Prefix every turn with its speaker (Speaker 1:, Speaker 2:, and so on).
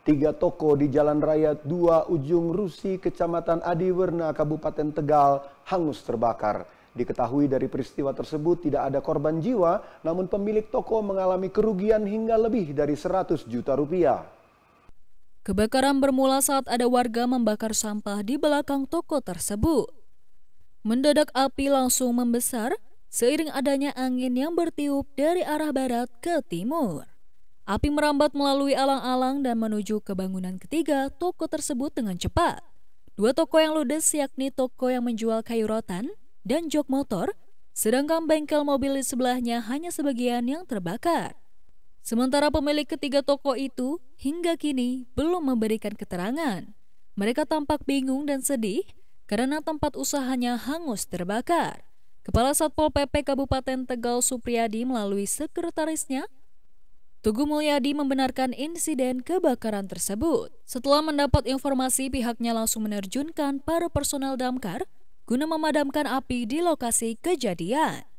Speaker 1: Tiga toko di Jalan Raya Dua Ujung Rusi, Kecamatan Adiwerna, Kabupaten Tegal, hangus terbakar. Diketahui dari peristiwa tersebut tidak ada korban jiwa, namun pemilik toko mengalami kerugian hingga lebih dari 100 juta rupiah.
Speaker 2: Kebakaran bermula saat ada warga membakar sampah di belakang toko tersebut. Mendadak api langsung membesar seiring adanya angin yang bertiup dari arah barat ke timur. Api merambat melalui alang-alang dan menuju ke bangunan ketiga toko tersebut dengan cepat. Dua toko yang ludes yakni toko yang menjual kayu rotan dan jok motor, sedangkan bengkel mobil di sebelahnya hanya sebagian yang terbakar. Sementara pemilik ketiga toko itu hingga kini belum memberikan keterangan. Mereka tampak bingung dan sedih karena tempat usahanya hangus terbakar. Kepala Satpol PP Kabupaten Tegal Supriyadi melalui sekretarisnya Tugu Mulyadi membenarkan insiden kebakaran tersebut. Setelah mendapat informasi, pihaknya langsung menerjunkan para personel damkar guna memadamkan api di lokasi kejadian.